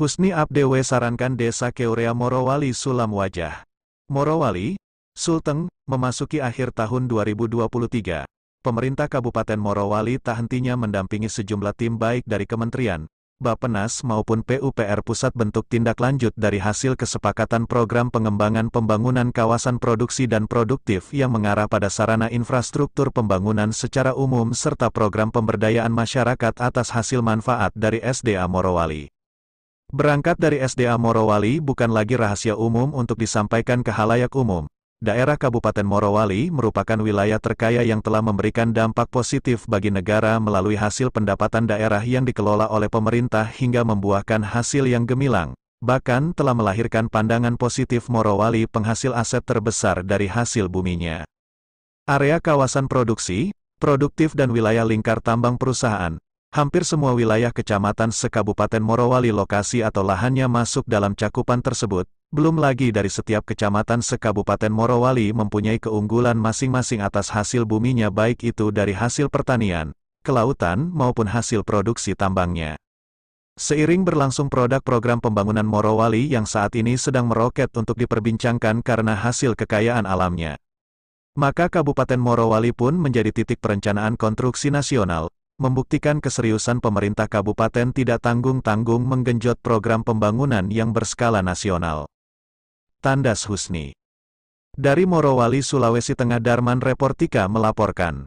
Husni Abdewe sarankan desa Keorea Morowali sulam wajah. Morowali, Sulteng, memasuki akhir tahun 2023. Pemerintah Kabupaten Morowali tak hentinya mendampingi sejumlah tim baik dari kementerian, Bapenas maupun PUPR pusat bentuk tindak lanjut dari hasil kesepakatan program pengembangan pembangunan kawasan produksi dan produktif yang mengarah pada sarana infrastruktur pembangunan secara umum serta program pemberdayaan masyarakat atas hasil manfaat dari SDA Morowali. Berangkat dari SDA Morowali bukan lagi rahasia umum untuk disampaikan ke halayak umum. Daerah Kabupaten Morowali merupakan wilayah terkaya yang telah memberikan dampak positif bagi negara melalui hasil pendapatan daerah yang dikelola oleh pemerintah hingga membuahkan hasil yang gemilang. Bahkan telah melahirkan pandangan positif Morowali penghasil aset terbesar dari hasil buminya. Area kawasan produksi, produktif dan wilayah lingkar tambang perusahaan, Hampir semua wilayah kecamatan sekabupaten Morowali lokasi atau lahannya masuk dalam cakupan tersebut, belum lagi dari setiap kecamatan sekabupaten Morowali mempunyai keunggulan masing-masing atas hasil buminya baik itu dari hasil pertanian, kelautan maupun hasil produksi tambangnya. Seiring berlangsung produk program pembangunan Morowali yang saat ini sedang meroket untuk diperbincangkan karena hasil kekayaan alamnya. Maka Kabupaten Morowali pun menjadi titik perencanaan konstruksi nasional, membuktikan keseriusan pemerintah kabupaten tidak tanggung-tanggung menggenjot program pembangunan yang berskala nasional. Tandas Husni Dari Morowali, Sulawesi Tengah Darman Reportika melaporkan.